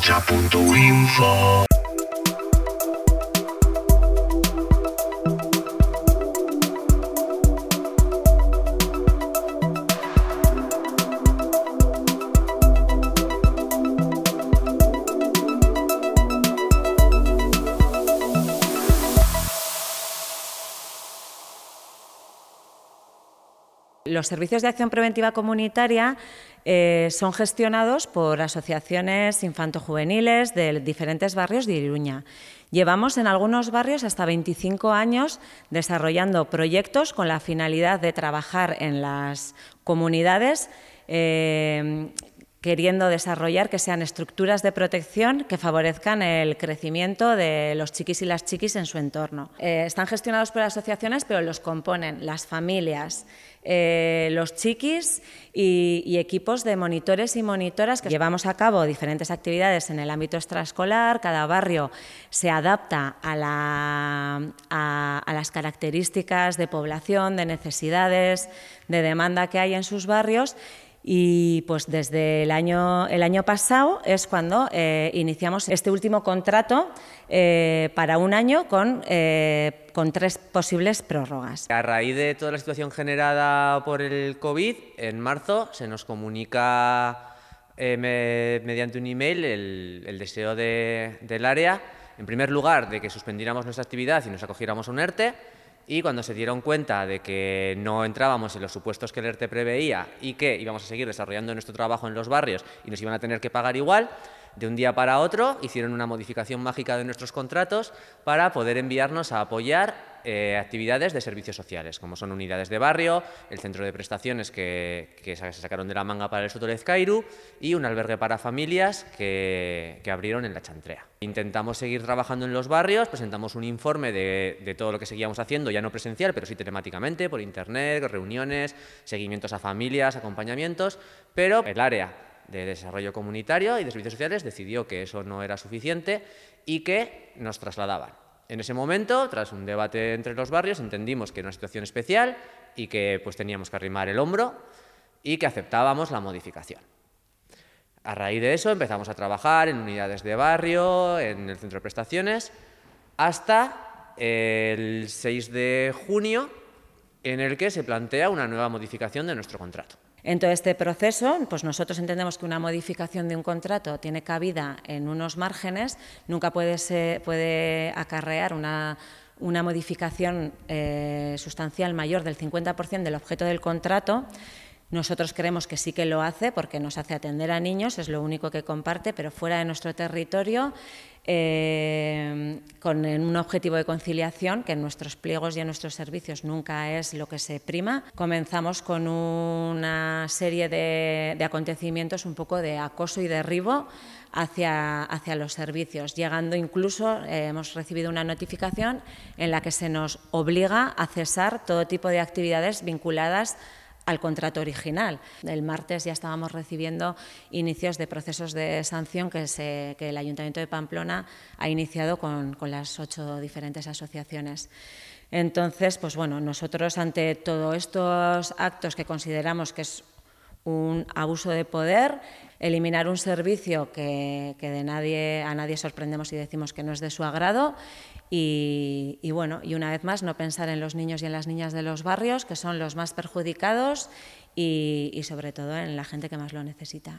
chapunto info los servicios de acción preventiva comunitaria eh, son gestionados por asociaciones infantojuveniles de diferentes barrios de Iruña. Llevamos en algunos barrios hasta 25 años desarrollando proyectos con la finalidad de trabajar en las comunidades eh, queriendo desarrollar que sean estructuras de protección que favorezcan el crecimiento de los chiquis y las chiquis en su entorno. Eh, están gestionados por asociaciones, pero los componen las familias, eh, los chiquis y, equipos de monitores y monitoras que llevamos a cabo diferentes actividades en el ámbito extraescolar. Cada barrio se adapta a las características de población, de necesidades, de demanda que hay en sus barrios y pues desde el año, pasado es cuando eh, iniciamos este último contrato eh, para un año eh, con, tres posibles prórrogas. A raíz de toda la situación generada por el COVID, en marzo se nos comunica mediante un email el, el deseo del área, en primer lugar, de que suspendiéramos nuestra actividad y nos acogiéramos a un ERTE y cuando se dieron cuenta de que no entrábamos en los supuestos que el ERTE preveía y que íbamos a seguir desarrollando nuestro trabajo en los barrios y nos iban a tener que pagar igual, de un día para otro hicieron una modificación mágica de nuestros contratos para poder enviarnos a apoyar eh, actividades de servicios sociales, como son unidades de barrio, el centro de prestaciones que, que se sacaron de la manga para el Soto de y un albergue para familias que, abrieron en la Chantrea. Intentamos seguir trabajando en los barrios, presentamos un informe de, de todo lo que seguíamos haciendo, ya no presencial, pero sí temáticamente por internet, reuniones, seguimientos a familias, acompañamientos, pero el área de Desarrollo Comunitario y de Servicios Sociales decidió que eso no era suficiente y que nos trasladaban. En ese momento, tras un debate entre los barrios, entendimos que era una situación especial y que pues, teníamos que arrimar el hombro y que aceptábamos la modificación. A raíz de eso empezamos a trabajar en unidades de barrio, en el centro de prestaciones, hasta el 6 de junio, en el que se plantea una nueva modificación de nuestro contrato. En todo este proceso, pues nosotros entendemos que una modificación de un contrato tiene cabida en unos márgenes, nunca puede, puede acarrear una, modificación eh, sustancial mayor del 50% del objeto del contrato nosotros creemos que sí que lo hace porque nos hace atender a niños, es lo único que comparte, pero fuera de nuestro territorio, eh, con un objetivo de conciliación que en nuestros pliegos y en nuestros servicios nunca es lo que se prima. Comenzamos con una serie de, acontecimientos un poco de acoso y derribo hacia, hacia los servicios, llegando incluso, eh, hemos recibido una notificación en la que se nos obliga a cesar todo tipo de actividades vinculadas a al contrato original. El martes ya estábamos recibiendo inicios de procesos de sanción que, se, que el Ayuntamiento de Pamplona ha iniciado con, las ocho diferentes asociaciones. Entonces, pues bueno, nosotros ante todos estos actos que consideramos que es un abuso de poder, eliminar un servicio que, de nadie, a nadie sorprendemos y decimos que no es de su agrado. Y, bueno, y una vez más, no pensar en los niños y en las niñas de los barrios, que son los más perjudicados, y sobre todo en la gente que más lo necesita.